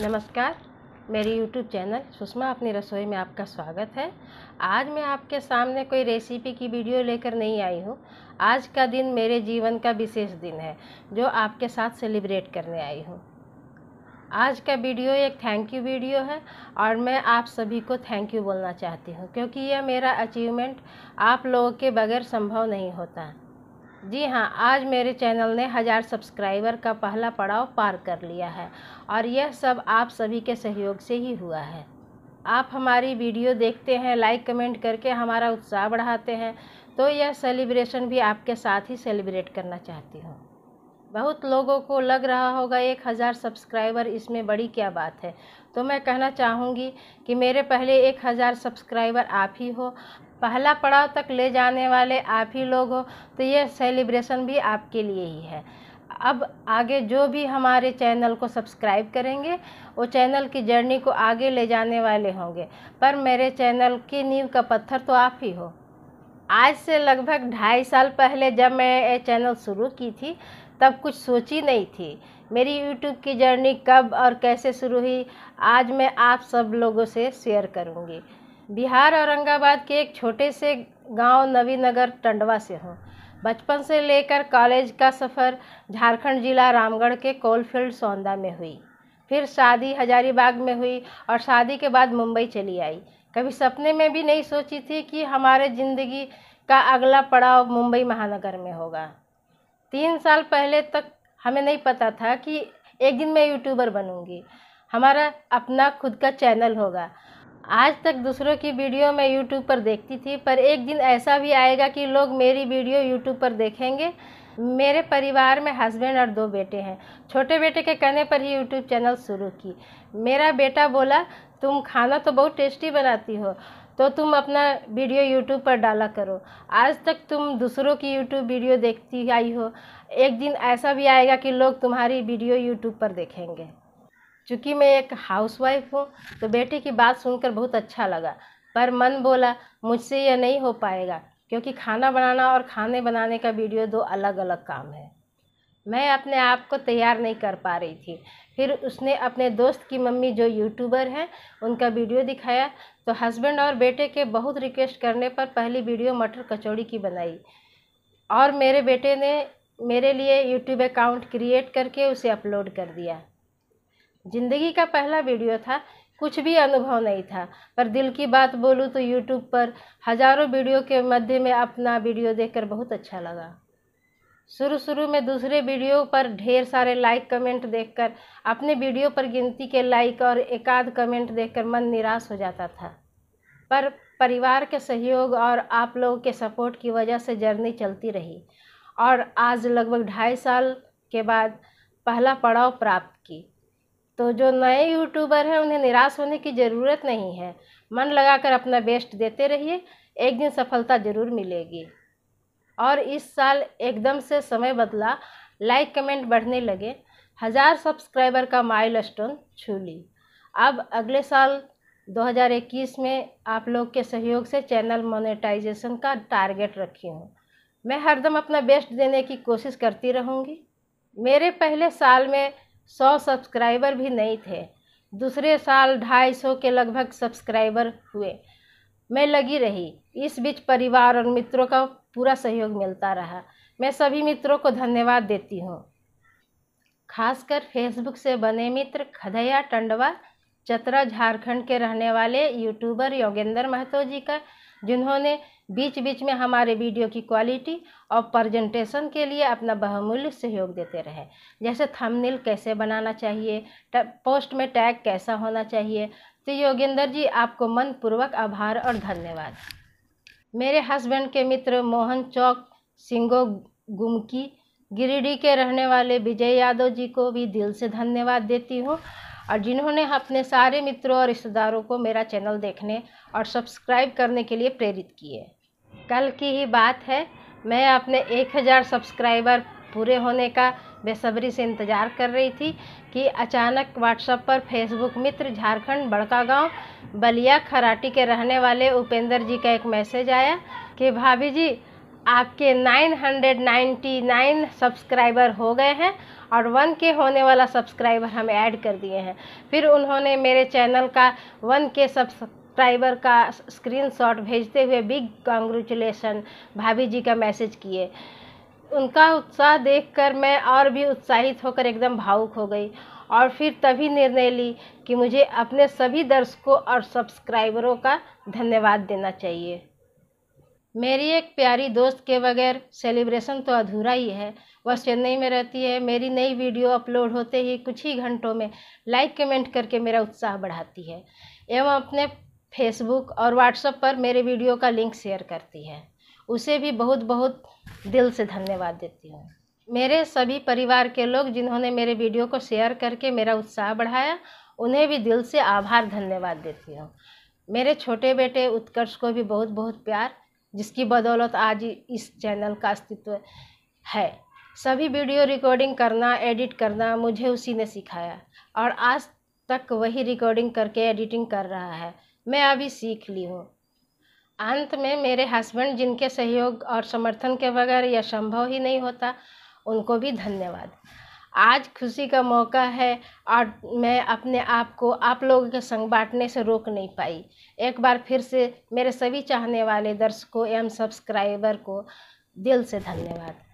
नमस्कार मेरी YouTube channel Sushma अपनी रसोई में आपका स्वागत है आज मैं आपके सामने कोई रेसिपी की वीडियो लेकर नहीं आई हूँ आज का दिन मेरे जीवन का विशेष दिन है जो आपके साथ सेलिब्रेट करने आई हूँ आज का वीडियो एक थैंक यू वीडियो है और मैं आप सभी को थैंक यू बोलना चाहती हूँ क्योंकि यह मेरा अचीवमेंट आप लोगों के बगैर संभव नहीं होता है जी हाँ आज मेरे चैनल ने हज़ार सब्सक्राइबर का पहला पड़ाव पार कर लिया है और यह सब आप सभी के सहयोग से ही हुआ है आप हमारी वीडियो देखते हैं लाइक कमेंट करके हमारा उत्साह बढ़ाते हैं तो यह सेलिब्रेशन भी आपके साथ ही सेलिब्रेट करना चाहती हूँ बहुत लोगों को लग रहा होगा एक हज़ार सब्सक्राइबर इसमें बड़ी क्या बात है तो मैं कहना चाहूँगी कि मेरे पहले एक हज़ार सब्सक्राइबर आप ही हो पहला पड़ाव तक ले जाने वाले आप ही लोग हो तो ये सेलिब्रेशन भी आपके लिए ही है अब आगे जो भी हमारे चैनल को सब्सक्राइब करेंगे वो चैनल की जर्नी को आगे ले जाने वाले होंगे पर मेरे चैनल की नींव का पत्थर तो आप ही हो आज से लगभग ढाई साल पहले जब मैं ये चैनल शुरू की थी तब कुछ सोची नहीं थी मेरी यूट्यूब की जर्नी कब और कैसे शुरू हुई आज मैं आप सब लोगों से शेयर करूँगी बिहार औरंगाबाद के एक छोटे से गांव नवीनगर टंडवा से हूँ बचपन से लेकर कॉलेज का सफ़र झारखंड जिला रामगढ़ के कोलफील्ड सौंदा में हुई फिर शादी हजारीबाग में हुई और शादी के बाद मुंबई चली आई कभी सपने में भी नहीं सोची थी कि हमारे ज़िंदगी का अगला पड़ाव मुंबई महानगर में होगा तीन साल पहले तक हमें नहीं पता था कि एक दिन मैं यूट्यूबर बनूंगी हमारा अपना खुद का चैनल होगा आज तक दूसरों की वीडियो मैं यूट्यूब पर देखती थी पर एक दिन ऐसा भी आएगा कि लोग मेरी वीडियो यूट्यूब पर देखेंगे मेरे परिवार में हस्बैंड और दो बेटे हैं छोटे बेटे के कहने पर ही यूट्यूब चैनल शुरू की मेरा बेटा बोला तुम खाना तो बहुत टेस्टी बनाती हो तो तुम अपना वीडियो यूट्यूब पर डाला करो आज तक तुम दूसरों की यूट्यूब वीडियो देखती आई हो एक दिन ऐसा भी आएगा कि लोग तुम्हारी वीडियो यूट्यूब पर देखेंगे चूँकि मैं एक हाउसवाइफ हूँ तो बेटे की बात सुनकर बहुत अच्छा लगा पर मन बोला मुझसे यह नहीं हो पाएगा क्योंकि खाना बनाना और खाने बनाने का वीडियो दो अलग अलग काम है मैं अपने आप को तैयार नहीं कर पा रही थी फिर उसने अपने दोस्त की मम्मी जो यूट्यूबर हैं उनका वीडियो दिखाया तो हस्बैंड और बेटे के बहुत रिक्वेस्ट करने पर पहली वीडियो मटर कचौड़ी की बनाई और मेरे बेटे ने मेरे लिए यूट्यूब अकाउंट क्रिएट करके उसे अपलोड कर दिया ज़िंदगी का पहला वीडियो था कुछ भी अनुभव नहीं था पर दिल की बात बोलूँ तो यूट्यूब पर हज़ारों वीडियो के मध्य में अपना वीडियो देखकर बहुत अच्छा लगा शुरू शुरू में दूसरे वीडियो पर ढेर सारे लाइक कमेंट देखकर अपने वीडियो पर गिनती के लाइक और एकाध कमेंट देखकर मन निराश हो जाता था पर परिवार के सहयोग और आप लोगों के सपोर्ट की वजह से जर्नी चलती रही और आज लगभग ढाई साल के बाद पहला पड़ाव प्राप्त की तो जो नए यूट्यूबर हैं उन्हें निराश होने की ज़रूरत नहीं है मन लगाकर अपना बेस्ट देते रहिए एक दिन सफलता ज़रूर मिलेगी और इस साल एकदम से समय बदला लाइक कमेंट बढ़ने लगे हज़ार सब्सक्राइबर का स्टोन छू ली अब अगले साल 2021 में आप लोग के सहयोग से चैनल मोनेटाइजेशन का टारगेट रखी हूँ मैं हरदम अपना बेस्ट देने की कोशिश करती रहूँगी मेरे पहले साल में सौ सब्सक्राइबर भी नहीं थे दूसरे साल ढाई सौ के लगभग सब्सक्राइबर हुए मैं लगी रही इस बीच परिवार और मित्रों का पूरा सहयोग मिलता रहा मैं सभी मित्रों को धन्यवाद देती हूँ खासकर फेसबुक से बने मित्र खदैया टंडवा चतरा झारखंड के रहने वाले यूट्यूबर योगेंद्र महतो जी का जिन्होंने बीच बीच में हमारे वीडियो की क्वालिटी और प्रजेंटेशन के लिए अपना बहुमूल्य सहयोग देते रहे जैसे थंबनेल कैसे बनाना चाहिए पोस्ट में टैग कैसा होना चाहिए तो योगेंद्र जी आपको मन पूर्वक आभार और धन्यवाद मेरे हस्बैंड के मित्र मोहन चौक सिंगो गुमकी गिरिडीह के रहने वाले विजय यादव जी को भी दिल से धन्यवाद देती हूँ और जिन्होंने अपने सारे मित्रों और रिश्तेदारों को मेरा चैनल देखने और सब्सक्राइब करने के लिए प्रेरित किए कल की ही बात है मैं अपने 1000 सब्सक्राइबर पूरे होने का बेसब्री से इंतज़ार कर रही थी कि अचानक व्हाट्सएप पर फेसबुक मित्र झारखंड बड़का गांव बलिया खराटी के रहने वाले उपेंद्र जी का एक मैसेज आया कि भाभी जी आपके 999 सब्सक्राइबर हो गए हैं और वन के होने वाला सब्सक्राइबर हम ऐड कर दिए हैं फिर उन्होंने मेरे चैनल का वन के सब्सक्राइबर का स्क्रीनशॉट भेजते हुए बिग कॉन्ग्रेचुलेसन भाभी जी का मैसेज किए उनका उत्साह देखकर मैं और भी उत्साहित होकर एकदम भावुक हो गई और फिर तभी निर्णय ली कि मुझे अपने सभी दर्शकों और सब्सक्राइबरों का धन्यवाद देना चाहिए मेरी एक प्यारी दोस्त के बगैर सेलिब्रेशन तो अधूरा ही है वह चेन्नई में रहती है मेरी नई वीडियो अपलोड होते ही कुछ ही घंटों में लाइक कमेंट करके मेरा उत्साह बढ़ाती है एवं अपने फेसबुक और व्हाट्सएप पर मेरे वीडियो का लिंक शेयर करती है उसे भी बहुत बहुत दिल से धन्यवाद देती हूँ मेरे सभी परिवार के लोग जिन्होंने मेरे वीडियो को शेयर करके मेरा उत्साह बढ़ाया उन्हें भी दिल से आभार धन्यवाद देती हूँ मेरे छोटे बेटे उत्कर्ष को भी बहुत बहुत प्यार जिसकी बदौलत आज इस चैनल का अस्तित्व है सभी वीडियो रिकॉर्डिंग करना एडिट करना मुझे उसी ने सिखाया और आज तक वही रिकॉर्डिंग करके एडिटिंग कर रहा है मैं अभी सीख ली हूँ अंत में मेरे हस्बैंड जिनके सहयोग और समर्थन के बगैर यह संभव ही नहीं होता उनको भी धन्यवाद आज खुशी का मौका है और मैं अपने आप को आप लोगों के संग बाँटने से रोक नहीं पाई एक बार फिर से मेरे सभी चाहने वाले दर्शकों एवं सब्सक्राइबर को दिल से धन्यवाद